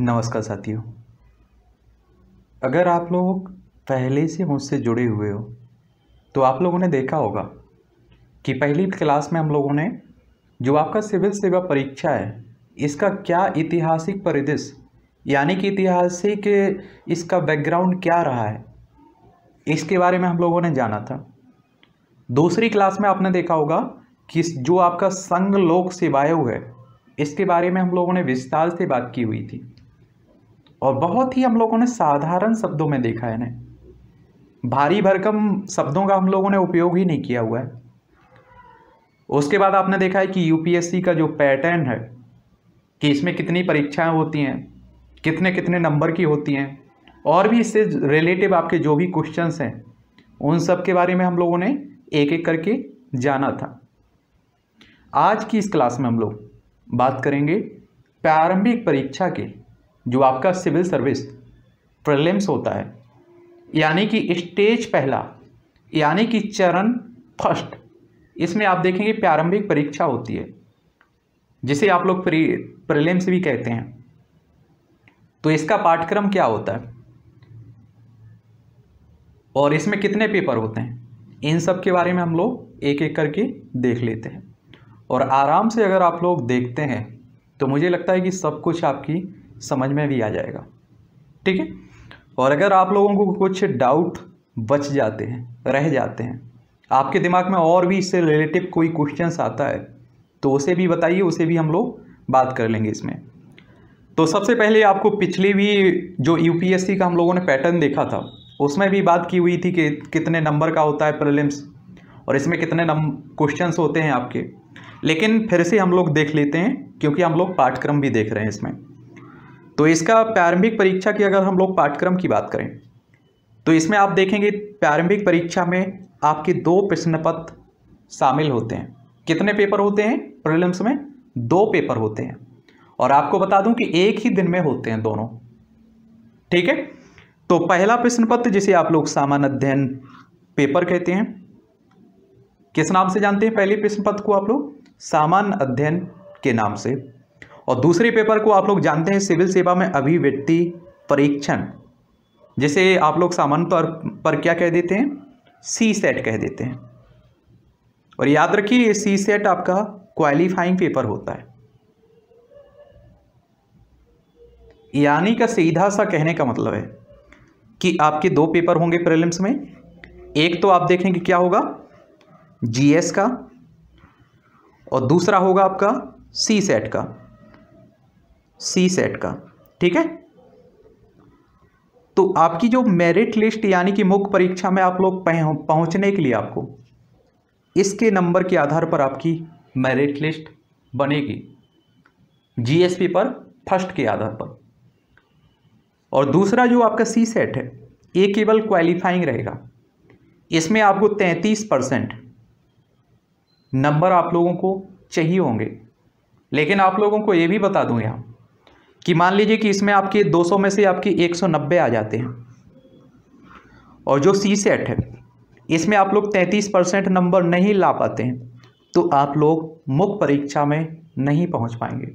नमस्कार साथियों अगर आप लोग पहले से मुझसे जुड़े हुए हो तो आप लोगों ने देखा होगा कि पहली क्लास में हम लोगों ने जो आपका सिविल सेवा परीक्षा है इसका क्या ऐतिहासिक परिदृश्य यानी कि ऐतिहासिक इसका बैकग्राउंड क्या रहा है इसके बारे में हम लोगों ने जाना था दूसरी क्लास में आपने देखा होगा कि जो आपका संघ लोक सेवायोग है इसके बारे में हम लोगों ने विस्तार से बात की हुई थी और बहुत ही हम लोगों ने साधारण शब्दों में देखा है इन्हें भारी भरकम शब्दों का हम लोगों ने उपयोग ही नहीं किया हुआ है उसके बाद आपने देखा है कि यूपीएससी का जो पैटर्न है कि इसमें कितनी परीक्षाएं होती हैं कितने कितने नंबर की होती हैं और भी इससे रिलेटिव आपके जो भी क्वेश्चन हैं उन सब के बारे में हम लोगों ने एक एक करके जाना था आज की इस क्लास में हम लोग बात करेंगे प्रारंभिक परीक्षा के जो आपका सिविल सर्विस प्रलिम्स होता है यानी कि स्टेज पहला यानी कि चरण फर्स्ट इसमें आप देखेंगे प्रारंभिक परीक्षा होती है जिसे आप लोग प्री प्रिलिम्स भी कहते हैं तो इसका पाठ्यक्रम क्या होता है और इसमें कितने पेपर होते हैं इन सब के बारे में हम लोग एक एक करके देख लेते हैं और आराम से अगर आप लोग देखते हैं तो मुझे लगता है कि सब कुछ आपकी समझ में भी आ जाएगा ठीक है और अगर आप लोगों को कुछ डाउट बच जाते हैं रह जाते हैं आपके दिमाग में और भी इससे रिलेटिव कोई क्वेश्चंस आता है तो उसे भी बताइए उसे भी हम लोग बात कर लेंगे इसमें तो सबसे पहले आपको पिछली भी जो यूपीएससी का हम लोगों ने पैटर्न देखा था उसमें भी बात की हुई थी कि कितने नंबर का होता है प्रलिम्स और इसमें कितने नम क्वेश्चन होते हैं आपके लेकिन फिर से हम लोग देख लेते हैं क्योंकि हम लोग पाठ्यक्रम भी देख रहे हैं इसमें तो इसका प्रारंभिक परीक्षा की अगर हम लोग पाठ्यक्रम की बात करें तो इसमें आप देखेंगे प्रारंभिक परीक्षा में आपके दो प्रश्न पत्र शामिल होते हैं कितने पेपर होते हैं प्रीलिम्स में दो पेपर होते हैं और आपको बता दूं कि एक ही दिन में होते हैं दोनों ठीक है तो पहला प्रश्न पत्र जिसे आप लोग सामान्य अध्ययन पेपर कहते हैं किस नाम से जानते हैं पहले प्रश्न पत्र को आप लोग सामान्य अध्ययन के नाम से और दूसरे पेपर को आप लोग जानते हैं सिविल सेवा में अभिव्यक्ति परीक्षण जिसे आप लोग सामान्य तौर पर, क्या कह देते हैं सी सेट कह देते हैं और याद रखिए ये सी सेट आपका क्वालिफाइंग पेपर होता है यानी का सीधा सा कहने का मतलब है कि आपके दो पेपर होंगे प्रीलिम्स में एक तो आप देखेंगे क्या होगा जीएस का और दूसरा होगा आपका सी सेट का सी सेट का ठीक है तो आपकी जो मेरिट लिस्ट यानी कि मुख्य परीक्षा में आप लोग पहुंचने के लिए आपको इसके नंबर के आधार पर आपकी मेरिट लिस्ट बनेगी जीएसपी पर फर्स्ट के आधार पर और दूसरा जो आपका सी सेट है ये केवल क्वालिफाइंग रहेगा इसमें आपको तैंतीस परसेंट नंबर आप लोगों को चाहिए होंगे लेकिन आप लोगों को ये भी बता दूँ यहाँ कि मान लीजिए कि इसमें आपके 200 में से आपके 190 आ जाते हैं और जो सी सेट है इसमें आप लोग 33 परसेंट नंबर नहीं ला पाते हैं तो आप लोग मुख्य परीक्षा में नहीं पहुंच पाएंगे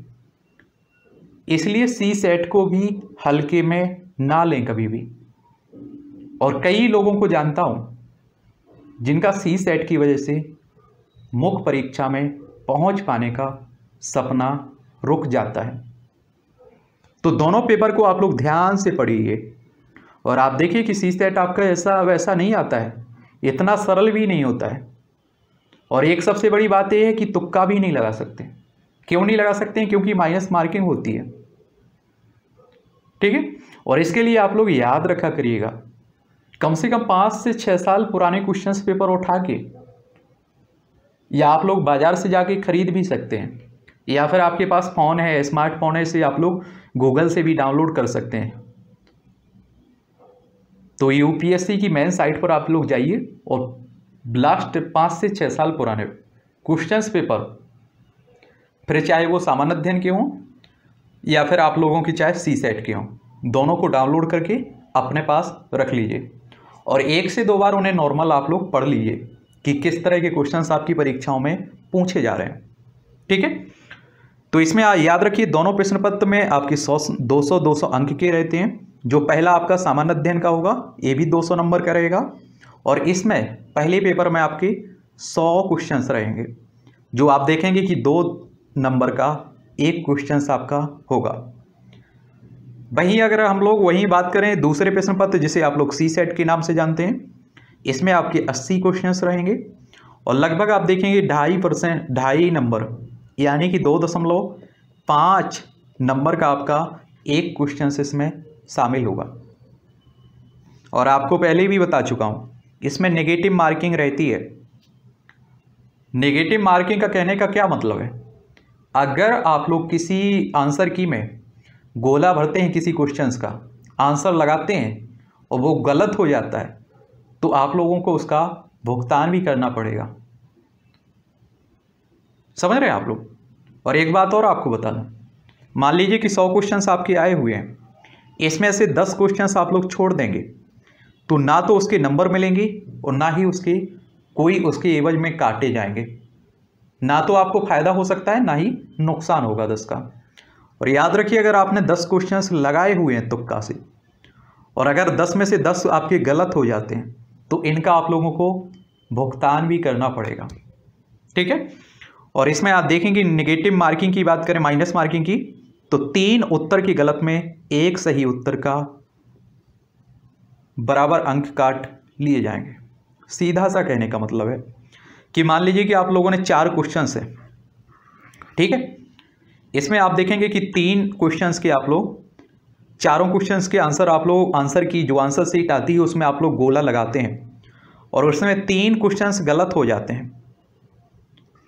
इसलिए सी सेट को भी हल्के में ना लें कभी भी और कई लोगों को जानता हूं जिनका सी सेट की वजह से मुख्य परीक्षा में पहुंच पाने का सपना रुक जाता है तो दोनों पेपर को आप लोग ध्यान से पढ़िए और आप देखिए कि सी सेट आपका ऐसा वैसा नहीं आता है इतना सरल भी नहीं होता है और एक सबसे बड़ी बात यह है कि तुक्का भी नहीं लगा सकते क्यों नहीं लगा सकते हैं क्योंकि माइनस मार्किंग होती है ठीक है और इसके लिए आप लोग याद रखा करिएगा कम से कम पाँच से छः साल पुराने क्वेश्चंस पेपर उठा के या आप लोग बाज़ार से जाके खरीद भी सकते हैं या फिर आपके पास फ़ोन है स्मार्टफोन है इसे आप लोग गूगल से भी डाउनलोड कर सकते हैं तो यूपीएससी की मेन साइट पर आप लोग जाइए और लास्ट पाँच से छः साल पुराने क्वेश्चंस पेपर फिर चाहे वो सामान्य अध्ययन के हों या फिर आप लोगों की चाहे सी सेट के हों दोनों को डाउनलोड करके अपने पास रख लीजिए और एक से दो बार उन्हें नॉर्मल आप लोग पढ़ लीजिए कि किस तरह के क्वेश्चंस आपकी परीक्षाओं में पूछे जा रहे हैं ठीक है तो इसमें याद रखिए दोनों प्रश्न पत्र में आपके सौ दो सौ दो सौ अंक के रहते हैं जो पहला आपका सामान्य अध्ययन का होगा ये भी दो सौ नंबर का रहेगा और इसमें पहले पेपर में आपके सौ क्वेश्चंस रहेंगे जो आप देखेंगे कि दो नंबर का एक क्वेश्चंस आपका होगा वहीं अगर हम लोग वहीं बात करें दूसरे प्रश्न पत्र जिसे आप लोग सी सेट के नाम से जानते हैं इसमें आपके अस्सी क्वेश्चंस रहेंगे और लगभग आप देखेंगे ढाई परसेंट ढाई नंबर यानी कि दो दशमलव पाँच नंबर का आपका एक क्वेश्चन इसमें शामिल होगा और आपको पहले भी बता चुका हूँ इसमें नेगेटिव मार्किंग रहती है नेगेटिव मार्किंग का कहने का क्या मतलब है अगर आप लोग किसी आंसर की में गोला भरते हैं किसी क्वेश्चंस का आंसर लगाते हैं और वो गलत हो जाता है तो आप लोगों को उसका भुगतान भी करना पड़ेगा समझ रहे हैं आप लोग और एक बात और आपको बताना मान लीजिए कि सौ क्वेश्चन आपके आए हुए हैं इसमें से दस क्वेश्चन आप लोग छोड़ देंगे तो ना तो उसके नंबर मिलेंगे और ना ही उसके कोई उसके एवज में काटे जाएंगे ना तो आपको फ़ायदा हो सकता है ना ही नुकसान होगा दस का और याद रखिए अगर आपने दस क्वेश्चंस लगाए हुए हैं तुक्का से और अगर दस में से दस आपके गलत हो जाते हैं तो इनका आप लोगों को भुगतान भी करना पड़ेगा ठीक है और इसमें आप देखेंगे निगेटिव मार्किंग की बात करें माइनस मार्किंग की तो तीन उत्तर की गलत में एक सही उत्तर का बराबर अंक काट लिए जाएंगे सीधा सा कहने का मतलब है कि मान लीजिए कि आप लोगों ने चार क्वेश्चन है ठीक है इसमें आप देखेंगे कि तीन क्वेश्चंस के आप लोग चारों क्वेश्चंस के आंसर आप लोग आंसर की जो आंसर सीट आती है उसमें आप लोग गोला लगाते हैं और उसमें तीन क्वेश्चंस गलत हो जाते हैं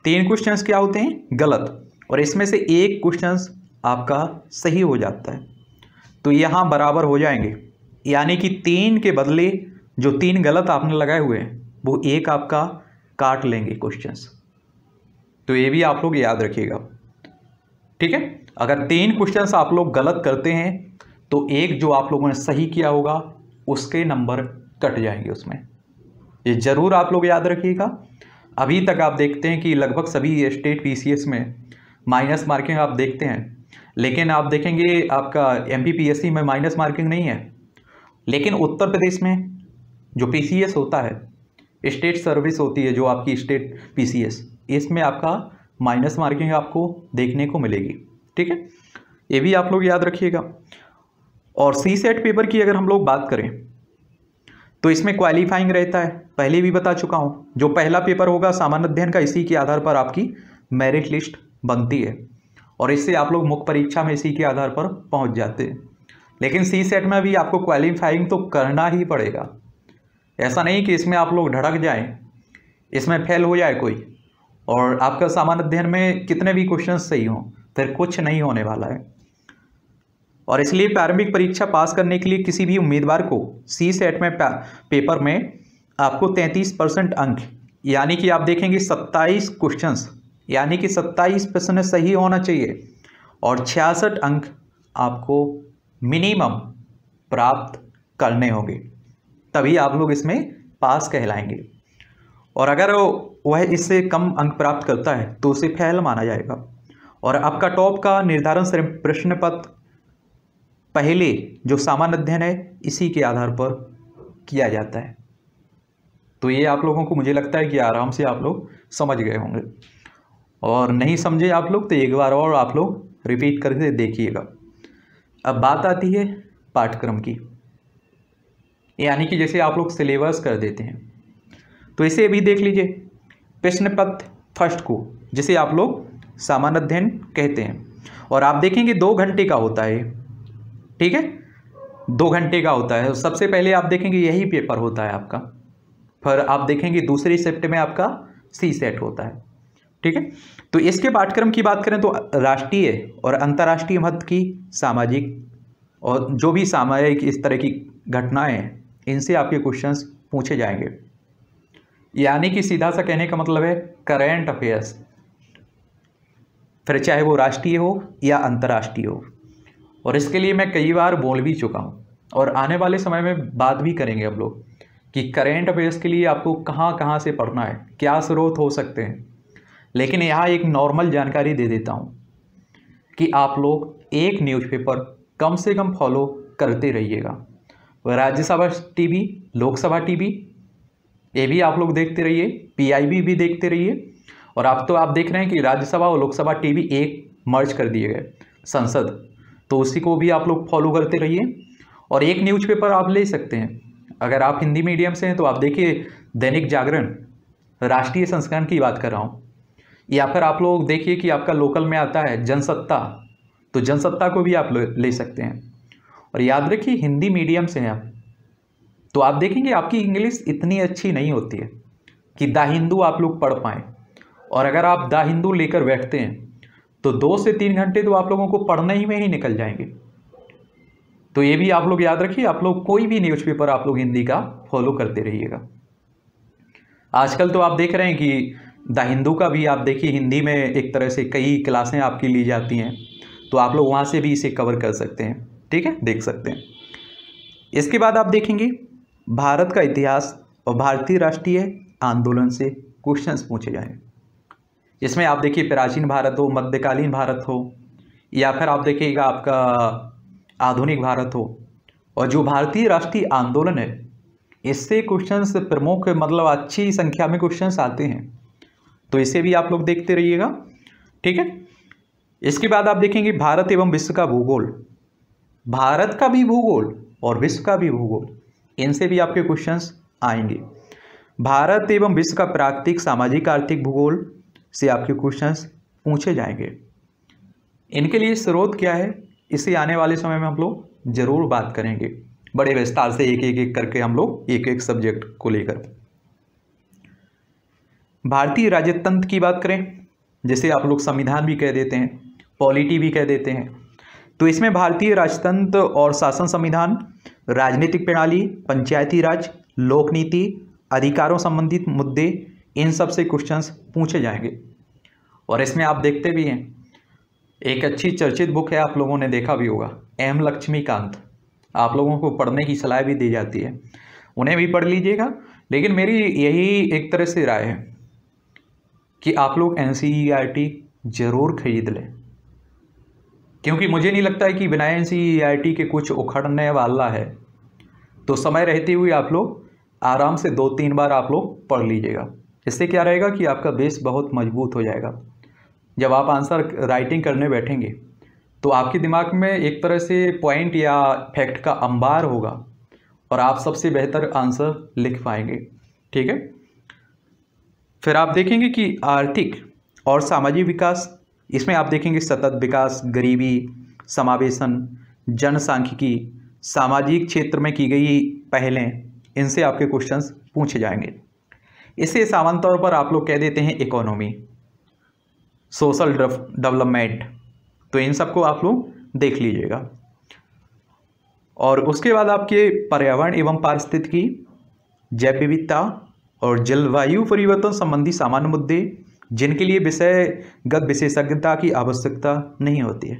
तीन क्वेश्चंस क्या होते हैं गलत और इसमें से एक क्वेश्चंस आपका सही हो जाता है तो यहाँ बराबर हो जाएंगे यानी कि तीन के बदले जो तीन गलत आपने लगाए हुए हैं वो एक आपका काट लेंगे क्वेश्चंस तो ये भी आप लोग याद रखिएगा ठीक है अगर तीन क्वेश्चंस आप लोग गलत करते हैं तो एक जो आप लोगों ने सही किया होगा उसके नंबर कट जाएंगे उसमें ये ज़रूर आप लोग याद रखिएगा अभी तक आप देखते हैं कि लगभग सभी स्टेट पीसीएस में माइनस मार्किंग आप देखते हैं लेकिन आप देखेंगे आपका एम पी में माइनस मार्किंग नहीं है लेकिन उत्तर प्रदेश में जो पी होता है स्टेट सर्विस होती है जो आपकी स्टेट पी इसमें आपका माइनस मार्किंग आपको देखने को मिलेगी ठीक है ये भी आप लोग याद रखिएगा और सी सेट पेपर की अगर हम लोग बात करें तो इसमें क्वालिफाइंग रहता है पहले भी बता चुका हूँ जो पहला पेपर होगा सामान्य अध्ययन का इसी के आधार पर आपकी मेरिट लिस्ट बनती है और इससे आप लोग मुख्य परीक्षा में इसी के आधार पर पहुँच जाते हैं लेकिन सी सेट में भी आपको क्वालिफाइंग तो करना ही पड़ेगा ऐसा नहीं कि इसमें आप लोग ढड़क जाएँ इसमें फेल हो जाए कोई और आपका सामान्य अध्ययन में कितने भी क्वेश्चन सही हों फिर कुछ नहीं होने वाला है और इसलिए प्रारंभिक परीक्षा पास करने के लिए किसी भी उम्मीदवार को सी सेट में पेपर में आपको 33 परसेंट अंक यानी कि आप देखेंगे 27 क्वेश्चंस यानी कि 27 प्रश्न सही होना चाहिए और छियासठ अंक आपको मिनिमम प्राप्त करने होंगे तभी आप लोग इसमें पास कहलाएंगे और अगर वह इससे कम अंक प्राप्त करता है तो उसे फैल माना जाएगा और आपका टॉप का निर्धारण प्रश्न पत्र पहले जो सामान्य अध्ययन है इसी के आधार पर किया जाता है तो ये आप लोगों को मुझे लगता है कि आराम से आप लोग समझ गए होंगे और नहीं समझे आप लोग तो एक बार और आप लोग रिपीट करके देखिएगा अब बात आती है पाठ्यक्रम की यानी कि जैसे आप लोग सिलेबस कर देते हैं तो इसे भी देख लीजिए प्रश्न पत्र फर्स्ट को जिसे आप लोग सामान्य अध्ययन कहते हैं और आप देखेंगे दो घंटे का होता है ठीक है दो घंटे का होता है सबसे पहले आप देखेंगे यही पेपर होता है आपका फिर आप देखेंगे दूसरी सेप्ट में आपका सी सेट होता है ठीक है तो इसके पाठ्यक्रम की बात करें तो राष्ट्रीय और अंतर्राष्ट्रीय महत्व की सामाजिक और जो भी सामाजिक इस तरह की घटनाएं इनसे आपके क्वेश्चंस पूछे जाएंगे यानी कि सीधा सा कहने का मतलब है करेंट अफेयर्स फिर चाहे वो राष्ट्रीय हो या अंतर्राष्ट्रीय हो और इसके लिए मैं कई बार बोल भी चुका हूँ और आने वाले समय में बात भी करेंगे हम लोग कि करेंट अफेयर्स के लिए आपको कहाँ कहाँ से पढ़ना है क्या स्रोत हो सकते हैं लेकिन यहाँ एक नॉर्मल जानकारी दे देता हूँ कि आप लोग एक न्यूज़पेपर कम से कम फॉलो करते रहिएगा राज्यसभा टीवी लोकसभा टीवी ये भी आप लोग देखते रहिए पीआईबी भी देखते रहिए और आप तो आप देख रहे हैं कि राज्यसभा और लोकसभा टीवी एक मर्ज कर दिए गए संसद तो उसी को भी आप लोग फॉलो करते रहिए और एक न्यूज़पेपर आप ले सकते हैं अगर आप हिंदी मीडियम से हैं तो आप देखिए दैनिक जागरण राष्ट्रीय संस्करण की बात कर रहा हूँ या फिर आप लोग देखिए कि आपका लोकल में आता है जनसत्ता तो जनसत्ता को भी आप ले सकते हैं और याद रखिए हिंदी मीडियम से हैं आप तो आप देखेंगे आपकी इंग्लिश इतनी अच्छी नहीं होती है कि द हिंदू आप लोग पढ़ पाएँ और अगर आप द हिंदू लेकर बैठते हैं तो दो से तीन घंटे तो आप लोगों को पढ़ने ही में ही निकल जाएंगे तो ये भी आप लोग याद रखिए आप लोग कोई भी न्यूज पेपर आप लोग हिंदी का फॉलो करते रहिएगा आजकल तो आप देख रहे हैं कि द हिंदू का भी आप देखिए हिंदी में एक तरह से कई क्लासें आपकी ली जाती हैं तो आप लोग वहाँ से भी इसे कवर कर सकते हैं ठीक है देख सकते हैं इसके बाद आप देखेंगे भारत का इतिहास और भारतीय राष्ट्रीय आंदोलन से क्वेश्चंस पूछे जाएंगे इसमें आप देखिए प्राचीन भारत हो मध्यकालीन भारत हो या फिर आप देखिएगा आपका आधुनिक भारत हो और जो भारतीय राष्ट्रीय आंदोलन है इससे क्वेश्चंस प्रमुख मतलब अच्छी संख्या में क्वेश्चंस आते हैं तो इसे भी आप लोग देखते रहिएगा ठीक है इसके बाद आप देखेंगे भारत एवं विश्व का भूगोल भारत का भी भूगोल और विश्व का भी भूगोल इनसे भी आपके क्वेश्चंस आएंगे भारत एवं विश्व का प्राकृतिक सामाजिक आर्थिक भूगोल से आपके क्वेश्चंस पूछे जाएंगे इनके लिए स्रोत क्या है इसे आने वाले समय में हम लोग जरूर बात करेंगे बड़े विस्तार से एक एक एक करके हम लोग एक एक सब्जेक्ट को लेकर भारतीय राजतंत्र की बात करें जैसे आप लोग संविधान भी कह देते हैं पॉलिटी भी कह देते हैं तो इसमें भारतीय राजतंत्र और शासन संविधान राजनीतिक प्रणाली पंचायती राज लोकनीति अधिकारों संबंधित मुद्दे इन सब से क्वेश्चंस पूछे जाएंगे और इसमें आप देखते भी हैं एक अच्छी चर्चित बुक है आप लोगों ने देखा भी होगा एम लक्ष्मीकांत आप लोगों को पढ़ने की सलाह भी दी जाती है उन्हें भी पढ़ लीजिएगा लेकिन मेरी यही एक तरह से राय है कि आप लोग एन e ज़रूर खरीद लें क्योंकि मुझे नहीं लगता है कि बिना एन e के कुछ उखड़ने वाला है तो समय रहते हुए आप लोग आराम से दो तीन बार आप लोग पढ़ लीजिएगा इससे क्या रहेगा कि आपका बेस बहुत मजबूत हो जाएगा जब आप आंसर राइटिंग करने बैठेंगे तो आपके दिमाग में एक तरह से पॉइंट या फैक्ट का अंबार होगा और आप सबसे बेहतर आंसर लिख पाएंगे ठीक है फिर आप देखेंगे कि आर्थिक और सामाजिक विकास इसमें आप देखेंगे सतत विकास गरीबी समावेशन जनसांख्यिकी सामाजिक क्षेत्र में की गई पहलें इनसे आपके क्वेश्चंस पूछे जाएंगे इसे सामान्य तौर पर आप लोग कह देते हैं इकोनॉमी सोशल डेवलपमेंट तो इन सबको आप लोग देख लीजिएगा और उसके बाद आपके पर्यावरण एवं पारिस्थितिकी जैव विविधता और जलवायु परिवर्तन संबंधी सामान्य मुद्दे जिनके लिए विषयगत विशेषज्ञता की आवश्यकता नहीं होती है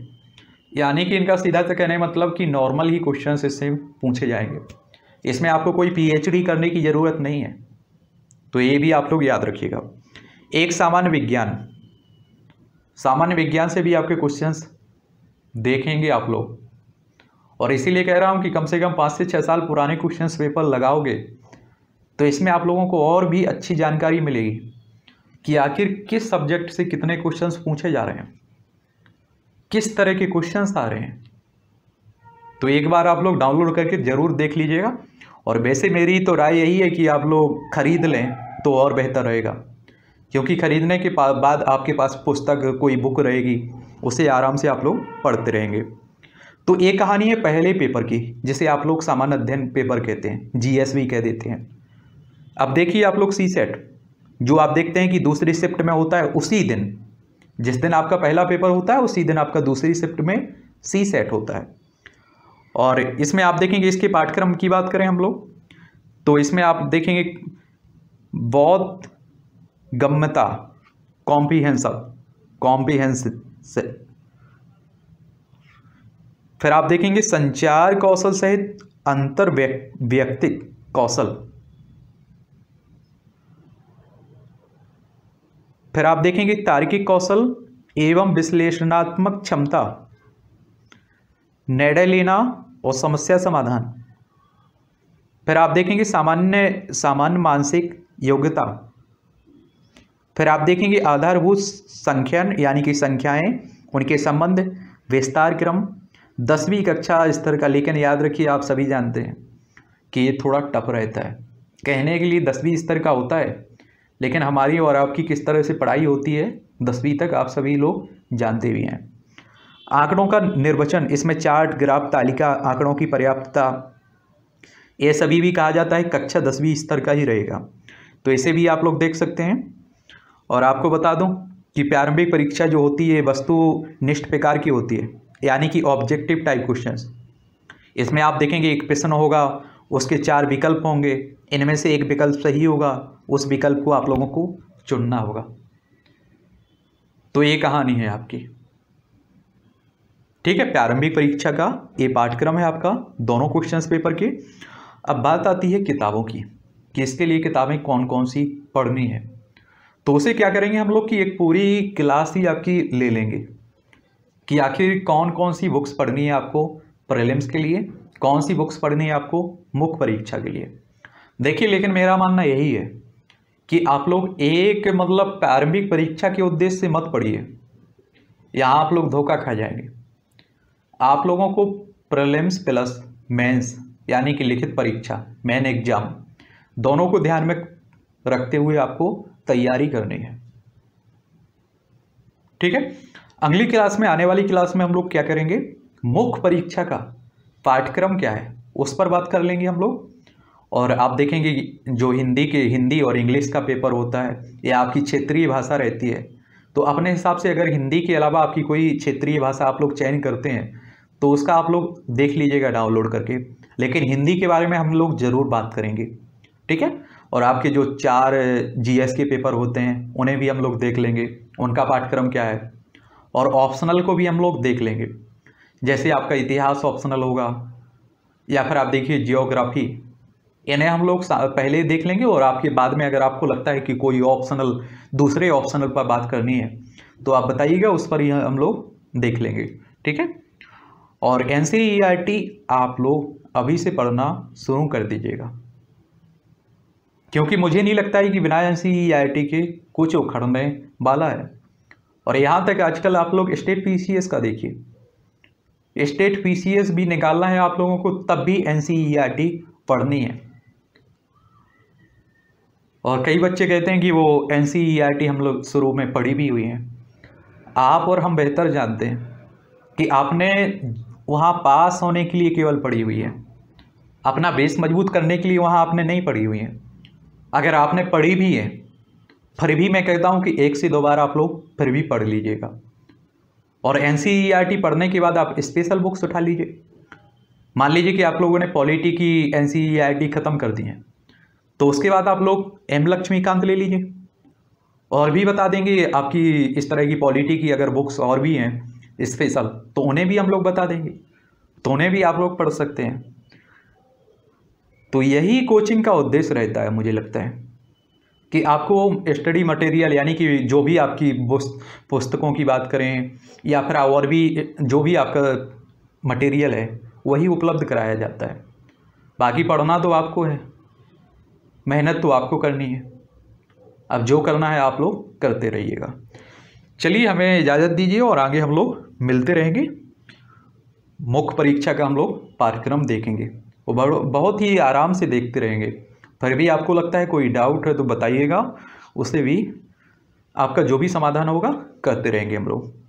यानी कि इनका सीधा से कहने मतलब कि नॉर्मल ही क्वेश्चन इससे पूछे जाएंगे इसमें आपको कोई पीएचडी करने की ज़रूरत नहीं है तो ये भी आप लोग याद रखिएगा एक सामान्य विज्ञान सामान्य विज्ञान से भी आपके क्वेश्चंस देखेंगे आप लोग और इसीलिए कह रहा हूँ कि कम से कम पाँच से छः साल पुराने क्वेश्चन पेपर लगाओगे तो इसमें आप लोगों को और भी अच्छी जानकारी मिलेगी कि आखिर किस सब्जेक्ट से कितने क्वेश्चन पूछे जा रहे हैं किस तरह के क्वेश्चन आ रहे हैं तो एक बार आप लोग डाउनलोड करके ज़रूर देख लीजिएगा और वैसे मेरी तो राय यही है कि आप लोग खरीद लें तो और बेहतर रहेगा क्योंकि ख़रीदने के बाद आपके पास पुस्तक कोई बुक रहेगी उसे आराम से आप लोग पढ़ते रहेंगे तो एक कहानी है पहले पेपर की जिसे आप लोग सामान्य अध्ययन पेपर कहते हैं जीएसवी कह देते हैं अब देखिए आप लोग सी सेट जो आप देखते हैं कि दूसरी शिफ्ट में होता है उसी दिन जिस दिन आपका पहला पेपर होता है उसी दिन आपका दूसरी शिफ्ट में सी सेट होता है और इसमें आप देखेंगे इसके पाठ्यक्रम की बात करें हम लोग तो इसमें आप देखेंगे बहुत गम्यता कॉम्प्रीहेंसिव कॉम्प्रीहेंसिव फिर आप देखेंगे संचार कौशल सहित अंतर व्यक्तिक कौशल फिर आप देखेंगे तार्किक कौशल एवं विश्लेषणात्मक क्षमता निर्णय लेना और समस्या समाधान फिर आप देखेंगे सामान्य सामान्य मानसिक योग्यता फिर आप देखेंगे आधारभूत संख्यान यानी कि संख्याएं उनके संबंध विस्तार क्रम दसवीं कक्षा स्तर का लेकिन याद रखिए आप सभी जानते हैं कि ये थोड़ा टफ रहता है कहने के लिए दसवीं स्तर का होता है लेकिन हमारी और आपकी किस तरह से पढ़ाई होती है दसवीं तक आप सभी लोग जानते भी हैं आंकड़ों का निर्वचन इसमें चार्ट ग्राफ तालिका आंकड़ों की पर्याप्तता ये सभी भी कहा जाता है कक्षा दसवीं स्तर का ही रहेगा तो इसे भी आप लोग देख सकते हैं और आपको बता दूं कि प्रारंभिक परीक्षा जो होती है वस्तु निष्ठ प्रकार की होती है यानी कि ऑब्जेक्टिव टाइप क्वेश्चंस इसमें आप देखेंगे एक प्रश्न होगा उसके चार विकल्प होंगे इनमें से एक विकल्प सही होगा उस विकल्प को आप लोगों को चुनना होगा तो ये कहानी है आपकी ठीक है प्रारंभिक परीक्षा का ये पाठ्यक्रम है आपका दोनों क्वेश्चंस पेपर के अब बात आती है किताबों की कि इसके लिए किताबें कौन कौन सी पढ़नी है तो उसे क्या करेंगे हम लोग कि एक पूरी क्लास ही आपकी ले लेंगे कि आखिर कौन कौन सी बुक्स पढ़नी है आपको प्रलिम्स के लिए कौन सी बुक्स पढ़नी है आपको मुख्य परीक्षा के लिए देखिए लेकिन मेरा मानना यही है कि आप लोग एक मतलब प्रारंभिक परीक्षा के उद्देश्य से मत पढ़िए या आप लोग धोखा खा जाएंगे आप लोगों को प्रलिम्स प्लस मेंस यानी कि लिखित परीक्षा मेन एग्जाम दोनों को ध्यान में रखते हुए आपको तैयारी करनी है ठीक है अगली क्लास में आने वाली क्लास में हम लोग क्या करेंगे मुख्य परीक्षा का पाठ्यक्रम क्या है उस पर बात कर लेंगे हम लोग और आप देखेंगे जो हिंदी के हिंदी और इंग्लिश का पेपर होता है या आपकी क्षेत्रीय भाषा रहती है तो अपने हिसाब से अगर हिंदी के अलावा आपकी कोई क्षेत्रीय भाषा आप लोग चयन करते हैं तो उसका आप लोग देख लीजिएगा डाउनलोड करके लेकिन हिंदी के बारे में हम लोग ज़रूर बात करेंगे ठीक है और आपके जो चार जीएस के पेपर होते हैं उन्हें भी हम लोग देख लेंगे उनका पाठ्यक्रम क्या है और ऑप्शनल को भी हम लोग देख लेंगे जैसे आपका इतिहास ऑप्शनल होगा या फिर आप देखिए जियोग्राफी इन्हें हम लोग पहले देख लेंगे और आपके बाद में अगर आपको लगता है कि कोई ऑप्शनल दूसरे ऑप्शनल पर बात करनी है तो आप बताइएगा उस पर ही हम लोग देख लेंगे ठीक है और एन e e आप लोग अभी से पढ़ना शुरू कर दीजिएगा क्योंकि मुझे नहीं लगता है कि बिना एन सी के कुछ में वाला है और यहाँ तक आजकल आप लोग स्टेट पी का देखिए स्टेट पी भी निकालना है आप लोगों को तब भी एन e e पढ़नी है और कई बच्चे कहते हैं कि वो एन e हम लोग शुरू में पढ़ी भी हुई हैं आप और हम बेहतर जानते हैं कि आपने वहाँ पास होने के लिए केवल पढ़ी हुई है अपना बेस मजबूत करने के लिए वहाँ आपने नहीं पढ़ी हुई है अगर आपने पढ़ी भी है फिर भी मैं कहता हूँ कि एक से दो बार आप लोग फिर भी पढ़ लीजिएगा और एन e e पढ़ने के बाद आप स्पेशल बुक्स उठा लीजिए मान लीजिए कि आप लोगों ने पॉलिटी की एन e ख़त्म कर दी है तो उसके बाद आप लोग एम लक्ष्मीकांत ले लीजिए और भी बता देंगे आपकी इस तरह की पॉलिटी की अगर बुक्स और भी हैं स्पेशल तो उन्हें भी हम लोग बता देंगे तो उन्हें भी आप लोग पढ़ सकते हैं तो यही कोचिंग का उद्देश्य रहता है मुझे लगता है कि आपको स्टडी मटेरियल यानी कि जो भी आपकी पुस्तकों की बात करें या फिर और भी जो भी आपका मटेरियल है वही उपलब्ध कराया जाता है बाकी पढ़ना तो आपको है मेहनत तो आपको करनी है अब जो करना है आप लोग करते रहिएगा चलिए हमें इजाज़त दीजिए और आगे हम लोग मिलते रहेंगे मुख्य परीक्षा का हम लोग पाठ्यक्रम देखेंगे वो बहुत ही आराम से देखते रहेंगे फिर भी आपको लगता है कोई डाउट है तो बताइएगा उसे भी आपका जो भी समाधान होगा करते रहेंगे हम लोग